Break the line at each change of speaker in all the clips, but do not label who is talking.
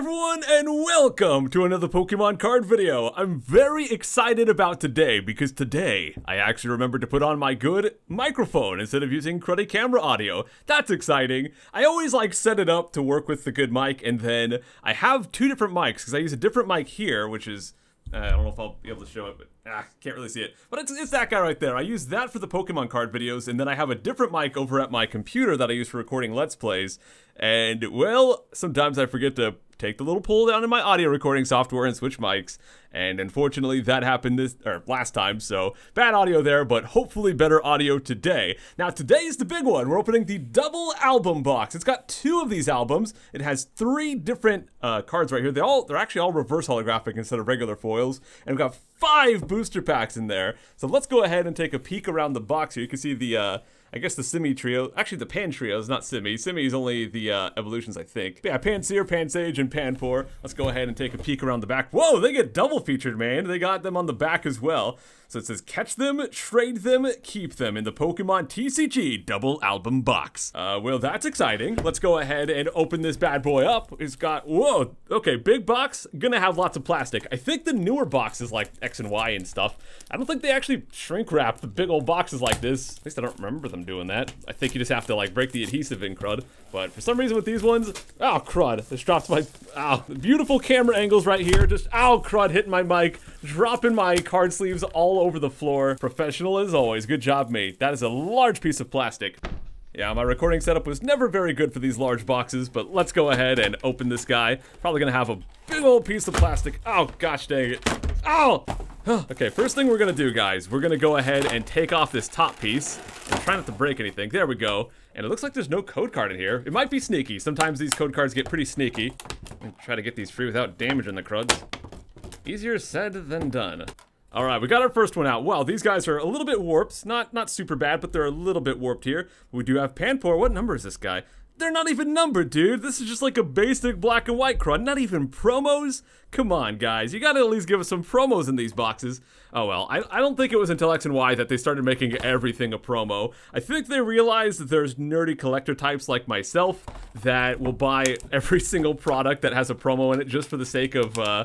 everyone and welcome to another Pokemon card video. I'm very excited about today because today I actually remembered to put on my good microphone instead of using cruddy camera audio. That's exciting. I always like set it up to work with the good mic and then I have two different mics because I use a different mic here which is uh, I don't know if I'll be able to show it, but ah, can't really see it. But it's, it's that guy right there. I use that for the Pokemon card videos, and then I have a different mic over at my computer that I use for recording Let's Plays. And, well, sometimes I forget to take the little pull down in my audio recording software and switch mics. And unfortunately, that happened this or last time, so bad audio there, but hopefully better audio today. Now, today is the big one. We're opening the double album box. It's got two of these albums. It has three different uh, cards right here. They all they're actually all reverse holographic instead of regular foils, and we've got five booster packs in there. So let's go ahead and take a peek around the box here. You can see the uh, I guess the Simi trio, actually the Pan trio is not Simi. Simi is only the uh, evolutions, I think. But yeah, pan Pansage, and Panpour. Let's go ahead and take a peek around the back. Whoa, they get double featured, man. They got them on the back as well. So it says catch them, trade them, keep them in the Pokemon TCG double album box. Uh, well, that's exciting. Let's go ahead and open this bad boy up. It's got, whoa, okay, big box, gonna have lots of plastic. I think the newer boxes like X and Y and stuff, I don't think they actually shrink wrap the big old boxes like this. At least I don't remember them doing that. I think you just have to like break the adhesive in crud. But for some reason with these ones, oh crud, this drops my, oh, beautiful camera angles right here. Just, oh crud, hitting my mic dropping my card sleeves all over the floor. Professional as always. Good job, mate. That is a large piece of plastic. Yeah, my recording setup was never very good for these large boxes, but let's go ahead and open this guy. Probably gonna have a big old piece of plastic. Oh, gosh dang it. Oh! okay, first thing we're gonna do, guys, we're gonna go ahead and take off this top piece. And try not to break anything. There we go. And it looks like there's no code card in here. It might be sneaky. Sometimes these code cards get pretty sneaky. Try to get these free without damaging the cruds. Easier said than done. All right, we got our first one out. Well, these guys are a little bit warped. Not not super bad, but they're a little bit warped here. We do have Panpour. What number is this guy? They're not even numbered, dude. This is just like a basic black and white crud. Not even promos? Come on, guys. You gotta at least give us some promos in these boxes. Oh well, I, I don't think it was until X and Y that they started making everything a promo. I think they realized that there's nerdy collector types like myself that will buy every single product that has a promo in it just for the sake of, uh,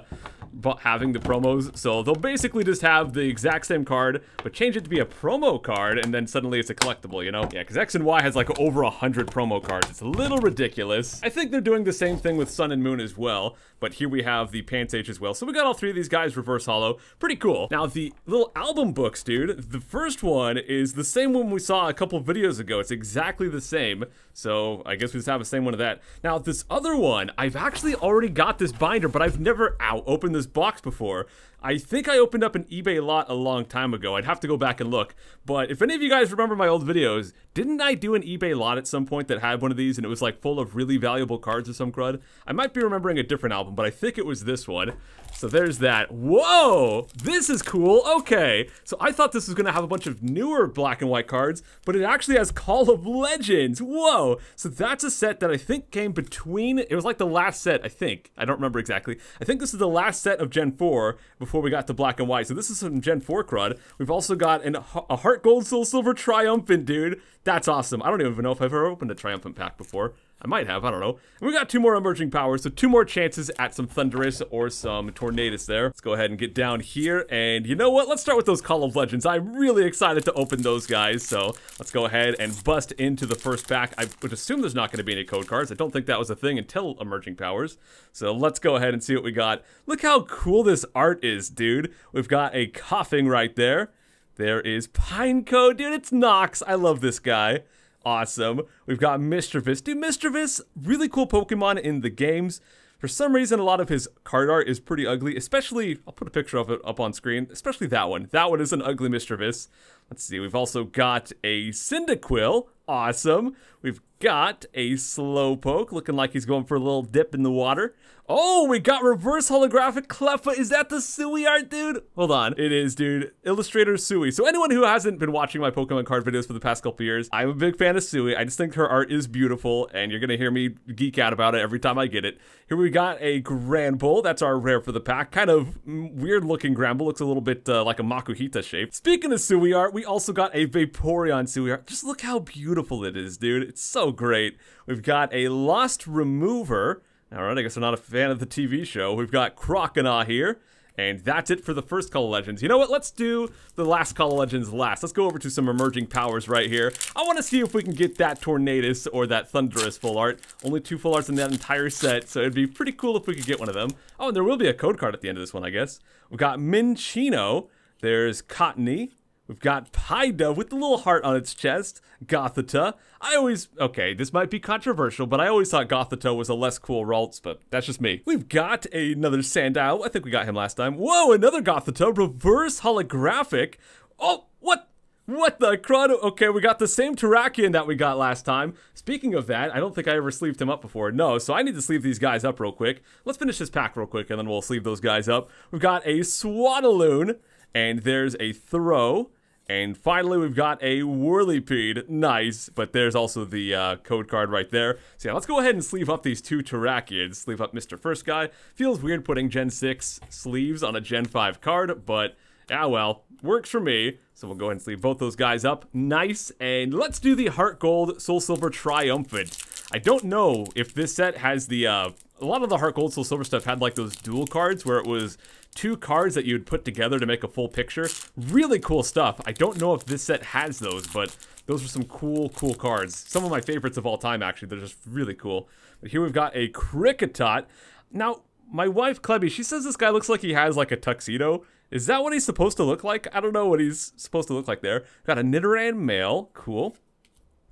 but having the promos. So they'll basically just have the exact same card, but change it to be a promo card, and then suddenly it's a collectible, you know? Yeah, because X and Y has like over 100 promo cards. It's a little ridiculous. I think they're doing the same thing with Sun and Moon as well, but here we have the Pants H as well. So we got all three of these guys reverse hollow. Pretty cool. Now, the little album books, dude, the first one is the same one we saw a couple videos ago. It's exactly the same. So I guess we just have the same one of that. Now, this other one, I've actually already got this binder, but I've never, out opened this box before I think I opened up an eBay lot a long time ago. I'd have to go back and look. But if any of you guys remember my old videos, didn't I do an eBay lot at some point that had one of these and it was like full of really valuable cards or some crud? I might be remembering a different album, but I think it was this one. So there's that. Whoa! This is cool. Okay. So I thought this was going to have a bunch of newer black and white cards, but it actually has Call of Legends. Whoa! So that's a set that I think came between, it was like the last set, I think. I don't remember exactly. I think this is the last set of Gen 4 before before we got to black and white. So this is some Gen 4 crud. We've also got an, a Heart Gold Soul Silver Triumphant, dude. That's awesome. I don't even know if I've ever opened a Triumphant pack before. I might have, I don't know. we got two more emerging powers, so two more chances at some Thunderous or some Tornadus there. Let's go ahead and get down here, and you know what? Let's start with those Call of Legends. I'm really excited to open those guys, so let's go ahead and bust into the first pack. I would assume there's not going to be any code cards. I don't think that was a thing until Emerging Powers, so let's go ahead and see what we got. Look how cool this art is, dude. We've got a coughing right there. There is Pineco, dude, it's Nox. I love this guy awesome. We've got Mischievous. Dude, Mischievous, really cool Pokemon in the games. For some reason, a lot of his card art is pretty ugly, especially, I'll put a picture of it up on screen, especially that one. That one is an ugly Mischievous. Let's see, we've also got a Cyndaquil. Awesome. We've got a Slowpoke looking like he's going for a little dip in the water. Oh, we got reverse holographic Cleffa. Is that the Sui art, dude? Hold on. It is, dude. Illustrator Sui. So anyone who hasn't been watching my Pokemon card videos for the past couple years, I'm a big fan of Sui. I just think her art is beautiful, and you're going to hear me geek out about it every time I get it. Here we got a Granbull. That's our rare for the pack. Kind of weird-looking Granbull. Looks a little bit uh, like a Makuhita shape. Speaking of Sui art, we also got a Vaporeon Sui art. Just look how beautiful it is, dude. It's so great. We've got a Lost Remover. All right, I guess I'm not a fan of the TV show. We've got Croconaw here. And that's it for the first Call of Legends. You know what? Let's do the last Call of Legends last. Let's go over to some emerging powers right here. I want to see if we can get that Tornadus or that Thunderous full art. Only two full arts in that entire set, so it'd be pretty cool if we could get one of them. Oh, and there will be a code card at the end of this one, I guess. We've got Minchino. There's Cottony. We've got Haida with the little heart on its chest, Gothita. I always, okay, this might be controversial, but I always thought Gothita was a less cool Ralts, but that's just me. We've got another Sandow. I think we got him last time. Whoa, another Gothita, reverse holographic. Oh, what? What the crud? Okay, we got the same Terrakion that we got last time. Speaking of that, I don't think I ever sleeved him up before. No, so I need to sleeve these guys up real quick. Let's finish this pack real quick, and then we'll sleeve those guys up. We've got a Swadaloon, and there's a Throw. And finally, we've got a Whirlipede. Nice. But there's also the uh, code card right there. So yeah, let's go ahead and sleeve up these two Terrakids. Sleeve up Mr. First Guy. Feels weird putting Gen 6 sleeves on a Gen 5 card, but ah well. Works for me. So we'll go ahead and sleeve both those guys up. Nice. And let's do the Heart Gold Soul Silver Triumphant. I don't know if this set has the, uh, a lot of the Heart Gold, Soul Silver stuff had like those dual cards where it was two cards that you'd put together to make a full picture. Really cool stuff. I don't know if this set has those, but those are some cool, cool cards. Some of my favorites of all time, actually. They're just really cool. But here we've got a Cricketot. Now, my wife, Klebby, she says this guy looks like he has like a tuxedo. Is that what he's supposed to look like? I don't know what he's supposed to look like there. Got a Nidoran male. Cool.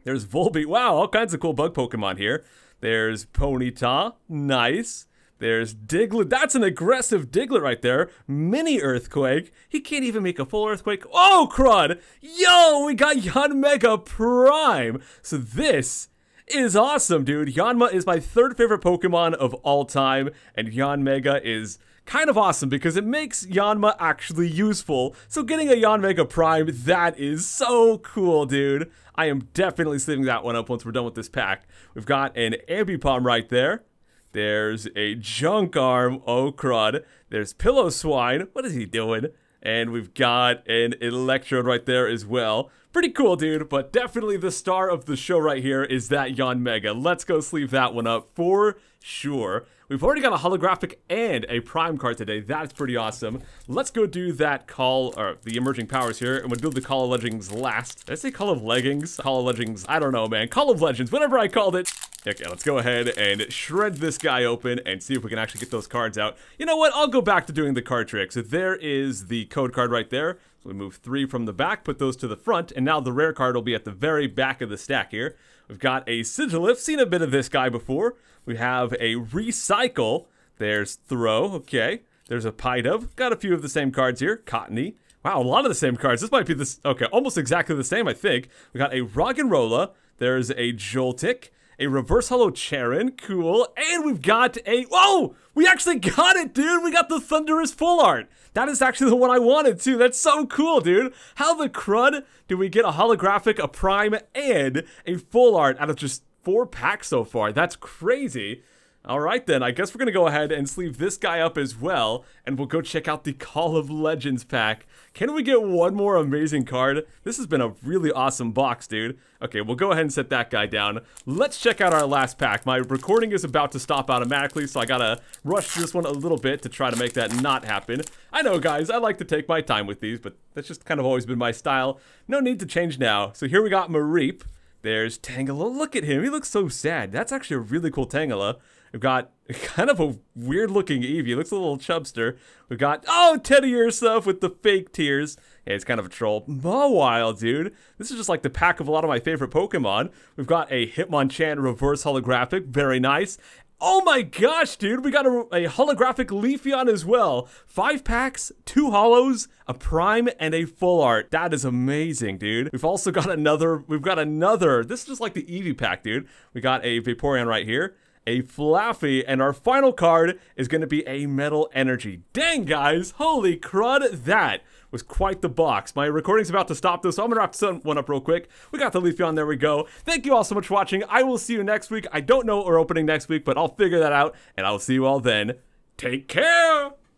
There's Volby. Wow, all kinds of cool bug Pokemon here. There's Ponyta. Nice. There's Diglett. That's an aggressive Diglett right there. Mini Earthquake. He can't even make a full Earthquake. Oh, crud! Yo, we got Yanmega Prime. So this is awesome, dude. Yanma is my third favorite Pokemon of all time, and Yanmega is kind of awesome because it makes Yanma actually useful. So getting a Yanmega Prime, that is so cool, dude. I am definitely saving that one up once we're done with this pack. We've got an Ambipom right there. There's a Junk Arm. Oh, crud. There's Pillow Swine. What is he doing? And we've got an Electrode right there as well. Pretty cool, dude, but definitely the star of the show right here is that Yon Mega. Let's go sleeve that one up for sure. We've already got a holographic and a prime card today. That's pretty awesome. Let's go do that call, or the emerging powers here, and we'll do the Call of Legends last. Did I say Call of Leggings? Call of Legends, I don't know, man. Call of Legends, whatever I called it. Okay, let's go ahead and shred this guy open and see if we can actually get those cards out. You know what? I'll go back to doing the card trick. So there is the code card right there. So we move three from the back, put those to the front, and now the rare card will be at the very back of the stack here. We've got a Sigilift, seen a bit of this guy before. We have a Recycle. There's Throw, okay. There's a Pidove. Got a few of the same cards here. Cottony. Wow, a lot of the same cards. This might be this. Okay, almost exactly the same, I think. We got a Rock and Rolla. There's a Joltik a reverse hollow Charon, cool, and we've got a, whoa, oh, we actually got it, dude, we got the Thunderous Full Art. That is actually the one I wanted too, that's so cool, dude. How the crud do we get a holographic, a prime, and a Full Art out of just four packs so far? That's crazy. All right, then. I guess we're going to go ahead and sleeve this guy up as well, and we'll go check out the Call of Legends pack. Can we get one more amazing card? This has been a really awesome box, dude. Okay, we'll go ahead and set that guy down. Let's check out our last pack. My recording is about to stop automatically, so I gotta rush this one a little bit to try to make that not happen. I know, guys, I like to take my time with these, but that's just kind of always been my style. No need to change now. So here we got Mareep. There's Tangela. Look at him. He looks so sad. That's actually a really cool Tangela. We've got kind of a weird looking Eevee. looks a little chubster. We've got, oh, Teddy Ursuff with the fake tears. Yeah, he's kind of a troll. Mawile, dude. This is just like the pack of a lot of my favorite Pokemon. We've got a Hitmonchan reverse holographic. Very nice. Oh my gosh, dude, we got a, a, holographic Leafeon as well. Five packs, two hollows, a prime, and a full art. That is amazing, dude. We've also got another, we've got another, this is just like the Eevee pack, dude. We got a Vaporeon right here a Flaffy, and our final card is going to be a Metal Energy. Dang, guys, holy crud, that was quite the box. My recording's about to stop though, so I'm gonna wrap this one up real quick. We got the Leafy on, there we go. Thank you all so much for watching. I will see you next week. I don't know what we're opening next week, but I'll figure that out, and I'll see you all then. Take care!